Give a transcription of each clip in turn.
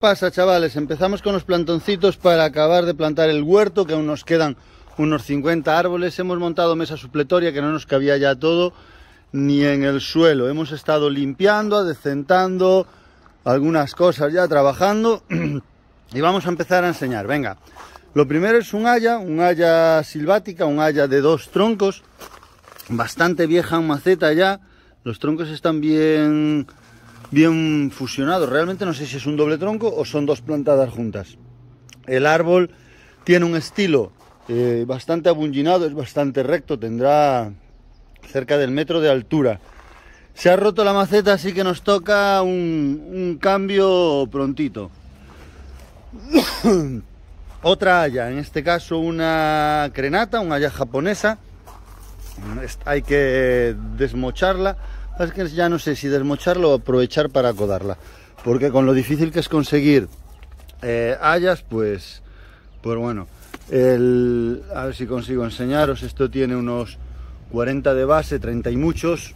pasa chavales? Empezamos con los plantoncitos para acabar de plantar el huerto, que aún nos quedan unos 50 árboles. Hemos montado mesa supletoria que no nos cabía ya todo ni en el suelo. Hemos estado limpiando, adecentando algunas cosas ya, trabajando. y vamos a empezar a enseñar. Venga, lo primero es un haya, un haya silvática, un haya de dos troncos. Bastante vieja, maceta ya. Los troncos están bien bien fusionado. Realmente no sé si es un doble tronco o son dos plantadas juntas. El árbol tiene un estilo eh, bastante abullinado, es bastante recto, tendrá cerca del metro de altura. Se ha roto la maceta, así que nos toca un, un cambio prontito. Otra haya, en este caso una crenata, una haya japonesa. Hay que desmocharla es que ya no sé si desmocharlo o aprovechar para acodarla Porque con lo difícil que es conseguir eh, hayas, pues, por pues bueno. a ver si consigo enseñaros. Esto tiene unos 40 de base, 30 y muchos.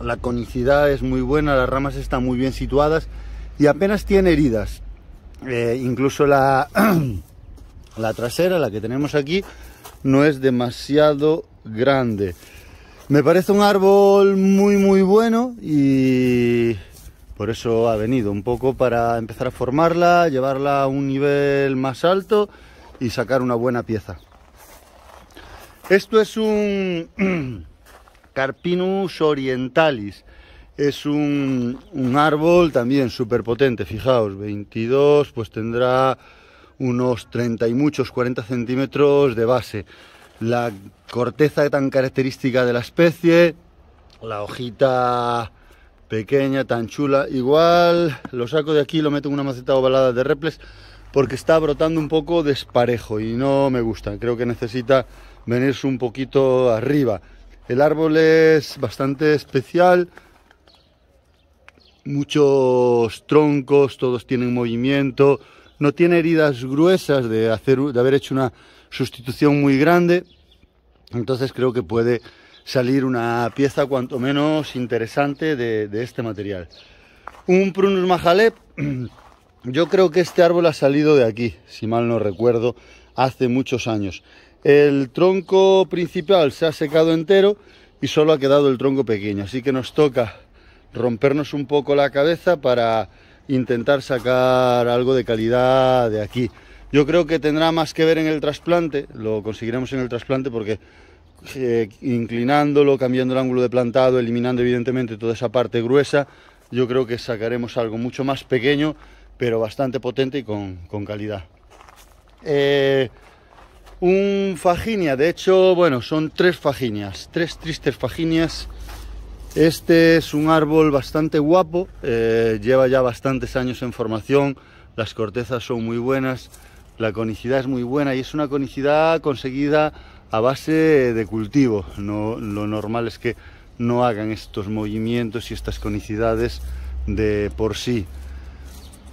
La conicidad es muy buena, las ramas están muy bien situadas y apenas tiene heridas. Eh, incluso la, la trasera, la que tenemos aquí, no es demasiado grande. Me parece un árbol muy muy bueno y por eso ha venido un poco para empezar a formarla, llevarla a un nivel más alto y sacar una buena pieza. Esto es un Carpinus orientalis. Es un, un árbol también súper potente, fijaos, 22, pues tendrá unos 30 y muchos, 40 centímetros de base la corteza tan característica de la especie, la hojita pequeña, tan chula. Igual lo saco de aquí, lo meto en una maceta ovalada de reples porque está brotando un poco desparejo y no me gusta. Creo que necesita venirse un poquito arriba. El árbol es bastante especial, muchos troncos, todos tienen movimiento, no tiene heridas gruesas de, hacer, de haber hecho una sustitución muy grande. Entonces creo que puede salir una pieza cuanto menos interesante de, este material. Un Prunus majalep, yo creo que este árbol ha salido de aquí, si mal no recuerdo, hace muchos años. El tronco principal se ha secado entero y solo ha quedado el tronco pequeño, así que nos toca rompernos un poco la cabeza para intentar sacar algo de calidad de aquí. Yo creo que tendrá más que ver en el trasplante, lo conseguiremos en el trasplante porque eh, inclinándolo, cambiando el ángulo de plantado, eliminando evidentemente toda esa parte gruesa, yo creo que sacaremos algo mucho más pequeño, pero bastante potente y con, calidad. Eh, un faginia, de hecho, bueno, son tres faginias, tres tristes faginias. Este es un árbol bastante guapo, eh, lleva ya bastantes años en formación, las cortezas son muy buenas, la conicidad es muy buena y es una conicidad conseguida a base de cultivo. No, lo normal es que no hagan estos movimientos y estas conicidades de por sí.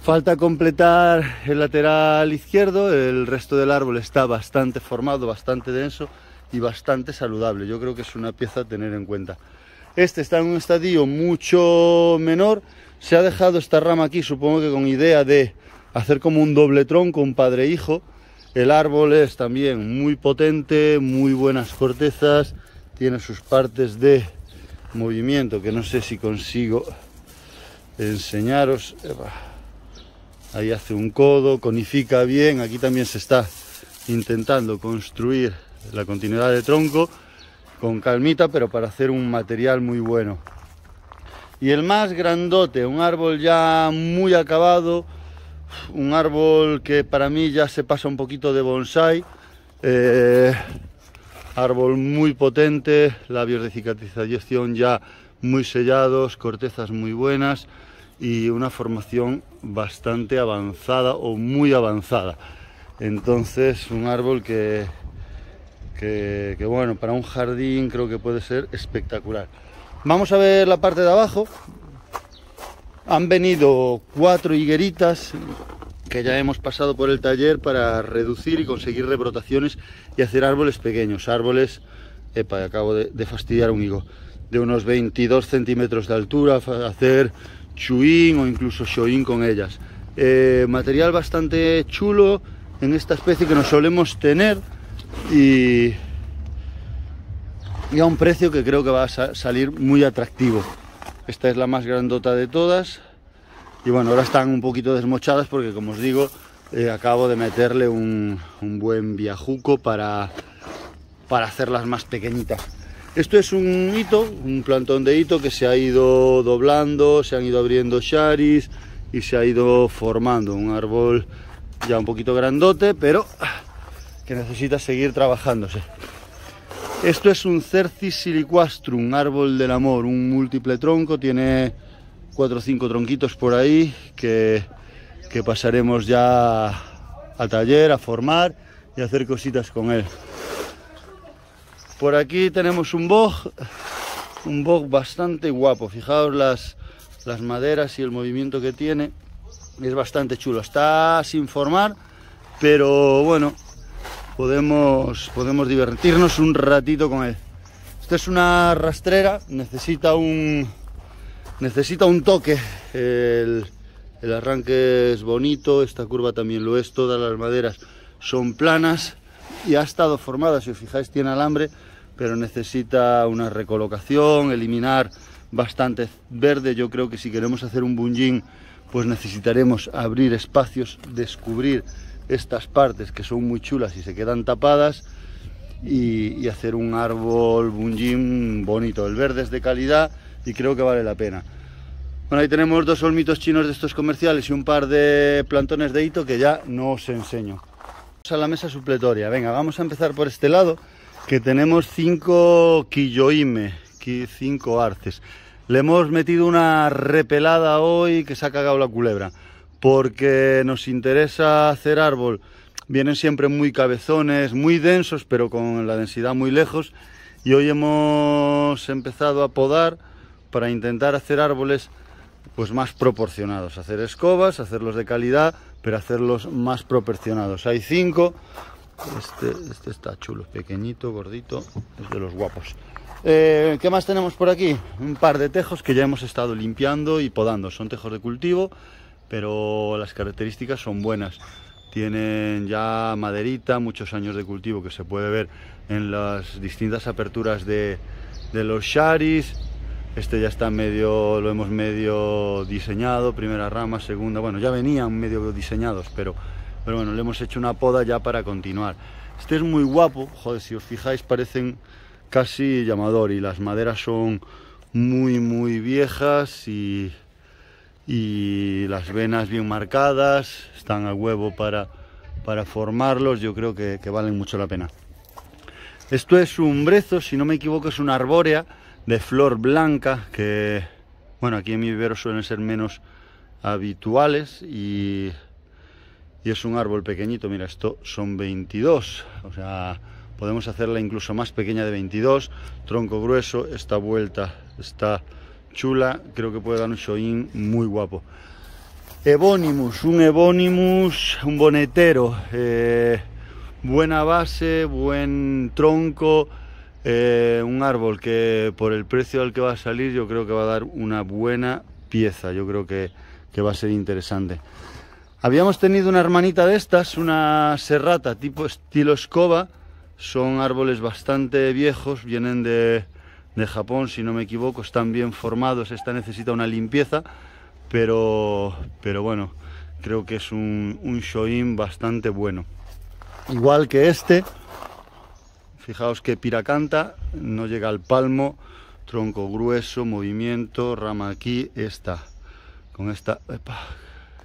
Falta completar el lateral izquierdo, el resto del árbol está bastante formado, bastante denso y bastante saludable. Yo creo que es una pieza a tener en cuenta. Este está en un estadio mucho menor, se ha dejado esta rama aquí, supongo que con idea de hacer como un doble tronco, un padre-hijo. E el árbol es también muy potente, muy buenas cortezas, tiene sus partes de movimiento que no sé si consigo enseñaros. Ahí hace un codo, conifica bien, aquí también se está intentando construir la continuidad de tronco con calmita, pero para hacer un material muy bueno. Y el más grandote, un árbol ya muy acabado, un árbol que para mí ya se pasa un poquito de bonsai. Eh, árbol muy potente, labios de cicatrización ya muy sellados, cortezas muy buenas y una formación bastante avanzada o muy avanzada. Entonces, un árbol que bueno, para un jardín creo que puede ser espectacular. Vamos a ver la parte de abajo, han venido cuatro higueritas que ya hemos pasado por el taller para reducir y conseguir rebrotaciones y hacer árboles pequeños, árboles, epa, acabo de, fastidiar un higo, de unos 22 centímetros de altura, hacer chuín o incluso shoín con ellas. Eh, material bastante chulo en esta especie que nos solemos tener y, a un precio que creo que va a salir muy atractivo. Esta es la más grandota de todas. Y bueno, ahora están un poquito desmochadas porque, como os digo, eh, acabo de meterle un, buen viajuco para, hacerlas más pequeñitas. Esto es un hito, un plantón de hito que se ha ido doblando, se han ido abriendo charis y se ha ido formando un árbol ya un poquito grandote, pero que necesita seguir trabajándose. Esto es un Cercis siliquastrum, árbol del amor, un múltiple tronco, tiene cuatro o cinco tronquitos por ahí que, pasaremos ya a taller, a formar y a hacer cositas con él. Por aquí tenemos un bog, un bog bastante guapo, fijaos las, las maderas y el movimiento que tiene, es bastante chulo, está sin formar, pero bueno, podemos, podemos divertirnos un ratito con él. Esta es una rastrera, necesita un, necesita un toque. El, arranque es bonito, esta curva también lo es, todas las maderas son planas y ha estado formada, si os fijáis, tiene alambre, pero necesita una recolocación, eliminar bastante verde. Yo creo que si queremos hacer un bunjin, pues necesitaremos abrir espacios, descubrir estas partes que son muy chulas y se quedan tapadas y, hacer un árbol bunjim bonito. El verde es de calidad y creo que vale la pena. Bueno, ahí tenemos dos olmitos chinos de estos comerciales y un par de plantones de hito que ya no os enseño. Vamos a la mesa supletoria. Venga, vamos a empezar por este lado, que tenemos cinco quilloime, cinco arces. Le hemos metido una repelada hoy que se ha cagado la culebra porque nos interesa hacer árbol. Vienen siempre muy cabezones, muy densos, pero con la densidad muy lejos. Y hoy hemos empezado a podar para intentar hacer árboles pues más proporcionados, hacer escobas, hacerlos de calidad, pero hacerlos más proporcionados. Hay cinco. Este, este está chulo, pequeñito, gordito, es de los guapos. Eh, ¿Qué más tenemos por aquí? Un par de tejos que ya hemos estado limpiando y podando. Son tejos de cultivo pero las características son buenas. Tienen ya maderita, muchos años de cultivo que se puede ver en las distintas aperturas de, de los sharis. Este ya está medio, lo hemos medio diseñado, primera rama, segunda, bueno, ya venían medio diseñados, pero, pero bueno, le hemos hecho una poda ya para continuar. Este es muy guapo, joder, si os fijáis parecen casi llamador y las maderas son muy, muy viejas y y las venas bien marcadas, están a huevo para, para formarlos, yo creo que, valen mucho la pena. Esto es un brezo, si no me equivoco es una arbórea de flor blanca que, bueno, aquí en mi vivero suelen ser menos habituales y, y es un árbol pequeñito, mira, esto son 22, o sea, podemos hacerla incluso más pequeña de 22, tronco grueso, esta vuelta está chula, creo que puede dar un showin muy guapo. Ebonimus, un Ebonimus, un bonetero, eh, buena base, buen tronco, eh, un árbol que por el precio al que va a salir yo creo que va a dar una buena pieza, yo creo que, que va a ser interesante. Habíamos tenido una hermanita de estas, una serrata tipo estilo escoba, son árboles bastante viejos, vienen de, de Japón, si no me equivoco, están bien formados, esta necesita una limpieza, pero, pero bueno, creo que es un, un Shoin bastante bueno. Igual que este, fijaos que piracanta, no llega al palmo, tronco grueso, movimiento, rama aquí, esta, con esta,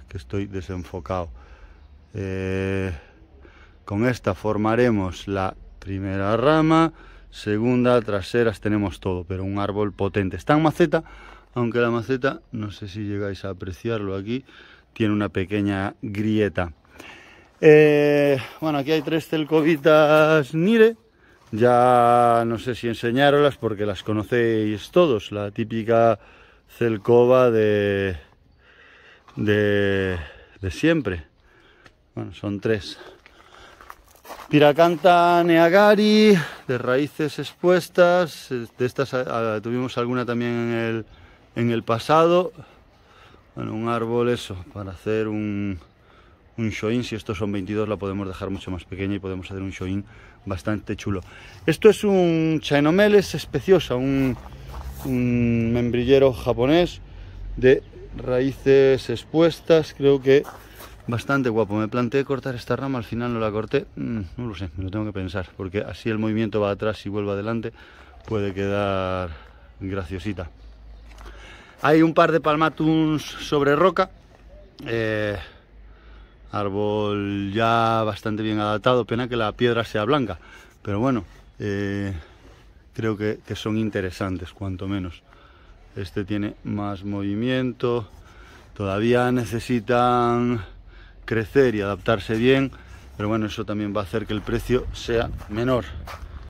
que estoy desenfocado. Eh, con esta formaremos la primera rama, segunda, traseras, tenemos todo, pero un árbol potente. Está en maceta, aunque la maceta, no sé si llegáis a apreciarlo aquí, tiene una pequeña grieta. Eh, bueno, aquí hay tres celcovitas Nire. Ya no sé si enseñaroslas porque las conocéis todos. La típica celcova de, de, de siempre. Bueno, son tres. Piracanta neagari, de raíces expuestas, de estas ah, tuvimos alguna también en el, en el pasado. Bueno, un árbol eso, para hacer un, un si estos son 22 la podemos dejar mucho más pequeña y podemos hacer un showin bastante chulo. Esto es un Chainomeles especiosa, un membrillero japonés de raíces expuestas, creo que bastante guapo. Me planteé cortar esta rama, al final no la corté. Mm, no lo sé, me lo tengo que pensar, porque así el movimiento va atrás y vuelve adelante. Puede quedar graciosita. Hay un par de palmatuns sobre roca. Eh, árbol ya bastante bien adaptado. Pena que la piedra sea blanca. Pero bueno, eh, creo que son interesantes, cuanto menos. Este tiene más movimiento. Todavía necesitan crecer y adaptarse bien, pero bueno, eso también va a hacer que el precio sea menor.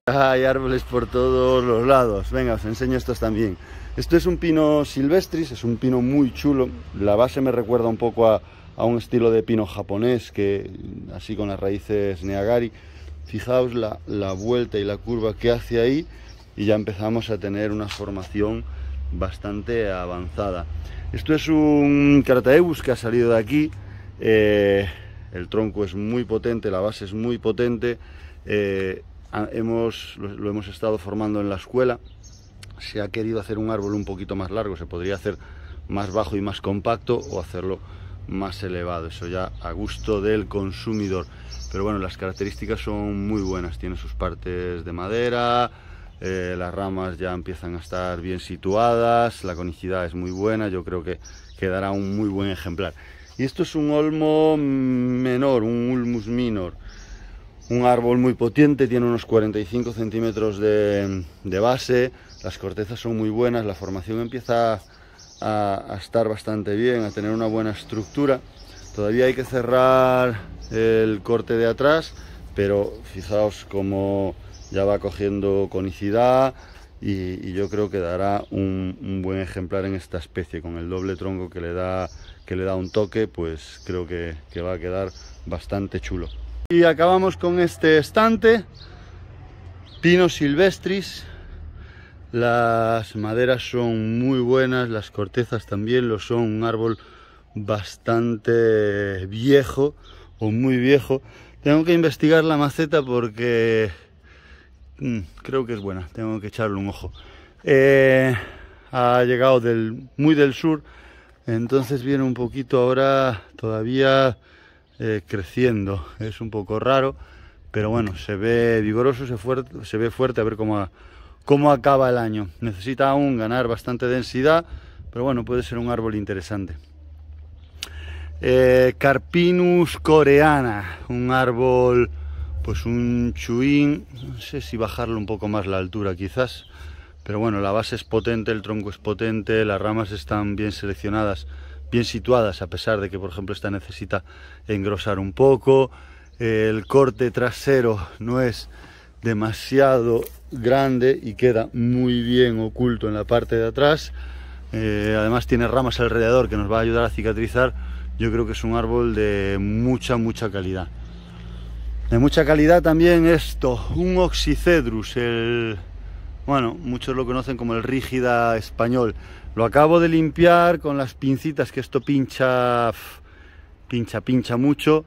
Hay árboles por todos los lados. Venga, os enseño estos también. Esto es un pino silvestris, es un pino muy chulo. La base me recuerda un poco a, un estilo de pino japonés, que así con las raíces neagari. Fijaos la, la vuelta y la curva que hace ahí y ya empezamos a tener una formación bastante avanzada. Esto es un karateus que ha salido de aquí, eh, el tronco es muy potente, la base es muy potente. Eh, lo, hemos estado formando en la escuela. Se ha querido hacer un árbol un poquito más largo, se podría hacer más bajo y más compacto o hacerlo más elevado, eso ya a gusto del consumidor. Pero bueno, las características son muy buenas, tiene sus partes de madera, eh, las ramas ya empiezan a estar bien situadas, la conicidad es muy buena, yo creo que quedará un muy buen ejemplar. Y esto es un olmo menor, un ulmus minor. Un árbol muy potente, tiene unos 45 centímetros de, base, las cortezas son muy buenas, la formación empieza a, estar bastante bien, a tener una buena estructura. Todavía hay que cerrar el corte de atrás, pero fijaos cómo ya va cogiendo conicidad y, yo creo que dará un, un buen ejemplar en esta especie, con el doble tronco que le da que le da un toque, pues creo que, va a quedar bastante chulo. Y acabamos con este estante, Pinos silvestris, las maderas son muy buenas, las cortezas también lo son, un árbol bastante viejo o muy viejo. Tengo que investigar la maceta porque mm, creo que es buena, tengo que echarle un ojo. Eh, ha llegado muy del sur, entonces viene un poquito ahora todavía eh, creciendo, es un poco raro, pero bueno, se ve vigoroso, se, ve fuerte, a ver cómo, acaba el año. Necesita aún ganar bastante densidad, pero bueno, puede ser un árbol interesante. Eh, Carpinus coreana, un árbol, pues un chuín, no sé si bajarlo un poco más la altura quizás, pero bueno, la base es potente, el tronco es potente, las ramas están bien seleccionadas, bien situadas, a pesar de que, por ejemplo, esta necesita engrosar un poco. El corte trasero no es demasiado grande y queda muy bien oculto en la parte de atrás. Eh, además tiene ramas alrededor que nos va a ayudar a cicatrizar. Yo creo que es un árbol de mucha, mucha calidad. De mucha calidad también esto, un oxicedrus, el bueno, muchos lo conocen como el rígida español. Lo acabo de limpiar con las pincitas, que esto pincha, pincha, pincha mucho.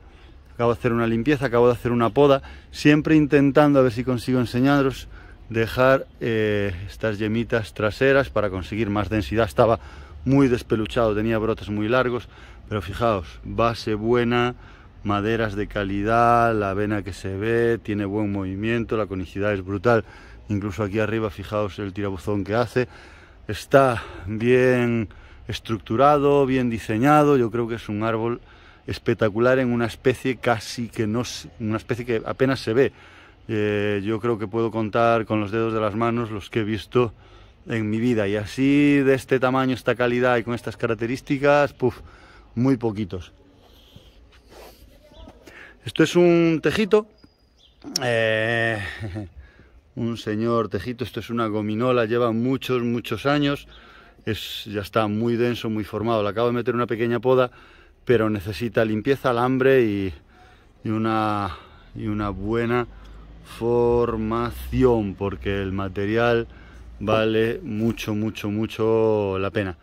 Acabo de hacer una limpieza, acabo de hacer una poda, siempre intentando, a ver si consigo enseñaros, dejar eh, estas yemitas traseras para conseguir más densidad. Estaba muy despeluchado, tenía brotes muy largos, pero fijaos, base buena, maderas de calidad, la avena que se ve, tiene buen movimiento, la conicidad es brutal. Incluso aquí arriba, fijaos el tirabuzón que hace. Está bien estructurado, bien diseñado. Yo creo que es un árbol espectacular en una especie casi que no, una especie que apenas se ve. Eh, yo creo que puedo contar con los dedos de las manos los que he visto en mi vida. Y así, de este tamaño, esta calidad y con estas características, puff, muy poquitos. Esto es un tejito. Eh, un señor tejito, esto es una gominola, lleva muchos, muchos años, es, ya está muy denso, muy formado, le acabo de meter una pequeña poda, pero necesita limpieza, alambre y, una, y una buena formación, porque el material vale mucho, mucho, mucho la pena.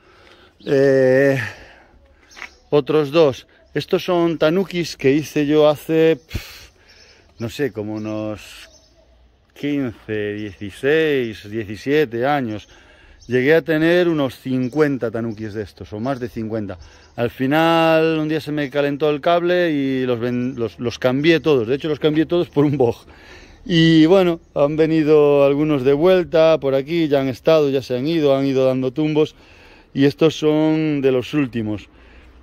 Eh, otros dos, estos son tanukis que hice yo hace, no sé, como unos 15, 16, 17 años, llegué a tener unos 50 tanukis de estos, o más de 50. Al final, un día se me calentó el cable y los, los, cambié todos. De hecho, los cambié todos por un boj. Y bueno, han venido algunos de vuelta por aquí, ya han estado, ya se han ido, han ido dando tumbos. Y estos son de los últimos.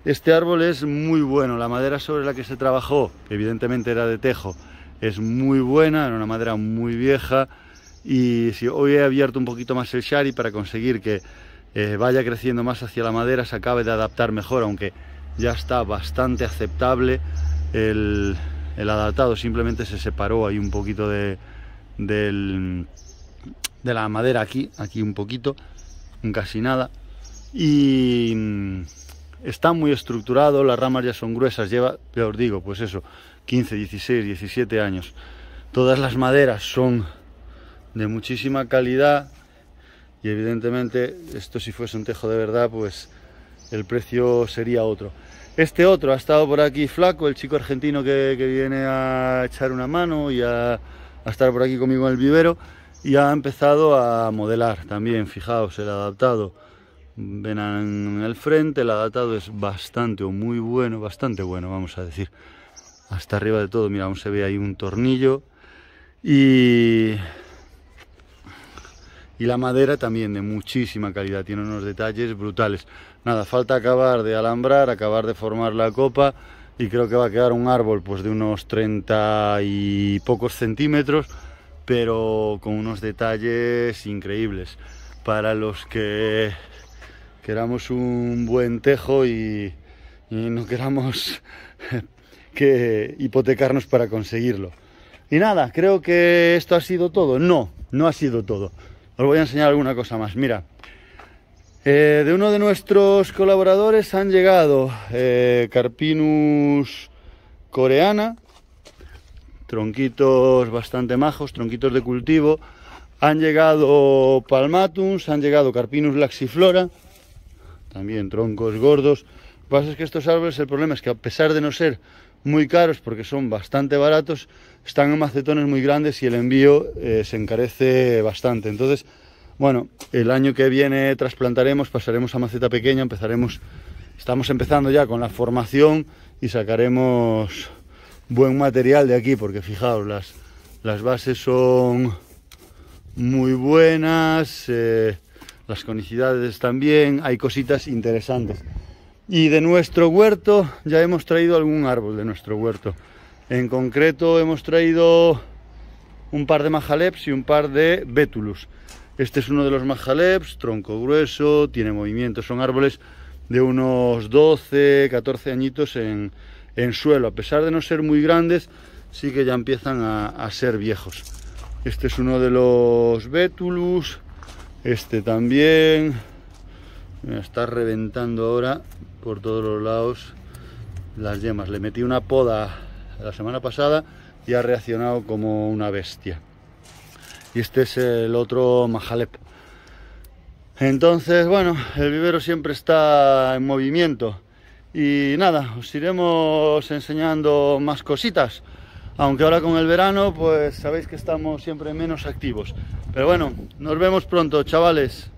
Este árbol es muy bueno, la madera sobre la que se trabajó, evidentemente era de tejo, es muy buena, en una madera muy vieja y si hoy he abierto un poquito más el shari para conseguir que eh, vaya creciendo más hacia la madera, se acabe de adaptar mejor, aunque ya está bastante aceptable el, adaptado, simplemente se separó ahí un poquito de, de la madera aquí, aquí un poquito, casi nada. Y está muy estructurado, las ramas ya son gruesas, lleva, ya os digo, pues eso, 15, 16, 17 años. Todas las maderas son de muchísima calidad y evidentemente esto si fuese un tejo de verdad, pues el precio sería otro. Este otro ha estado por aquí flaco, el chico argentino que, viene a echar una mano y a, a estar por aquí conmigo en el vivero y ha empezado a modelar también, fijaos, el adaptado ven el frente, el adaptado es bastante o muy bueno, bastante bueno, vamos a decir. Hasta arriba de todo, mira, aún se ve ahí un tornillo y, y la madera también de muchísima calidad, tiene unos detalles brutales. Nada, falta acabar de alambrar, acabar de formar la copa y creo que va a quedar un árbol pues de unos 30 y pocos centímetros, pero con unos detalles increíbles. Para los que queramos un buen tejo y, no queramos que hipotecarnos para conseguirlo. Y nada, creo que esto ha sido todo. No, no ha sido todo. Os voy a enseñar alguna cosa más. Mira, eh, de uno de nuestros colaboradores han llegado eh, Carpinus coreana, tronquitos bastante majos, tronquitos de cultivo. Han llegado Palmatums, han llegado Carpinus laxiflora, también troncos gordos. Lo que pasa es que estos árboles, el problema es que a pesar de no ser muy caros, porque son bastante baratos, están en macetones muy grandes y el envío eh, se encarece bastante. Entonces, bueno, el año que viene trasplantaremos, pasaremos a maceta pequeña, empezaremos, estamos empezando ya con la formación y sacaremos buen material de aquí, porque fijaos, las, las bases son muy buenas. Eh, las conicidades también, hay cositas interesantes. Y de nuestro huerto ya hemos traído algún árbol de nuestro huerto. En concreto hemos traído un par de majaleps y un par de betulus. Este es uno de los majaleps, tronco grueso, tiene movimiento, son árboles de unos 12, 14 añitos en, suelo. A pesar de no ser muy grandes, sí que ya empiezan a, a ser viejos. Este es uno de los betulus, este también. Me está reventando ahora por todos los lados las yemas. Le metí una poda la semana pasada y ha reaccionado como una bestia. Y este es el otro majalep. Entonces, bueno, el vivero siempre está en movimiento. Y nada, os iremos enseñando más cositas. Aunque ahora con el verano, pues sabéis que estamos siempre menos activos. Pero bueno, nos vemos pronto, chavales.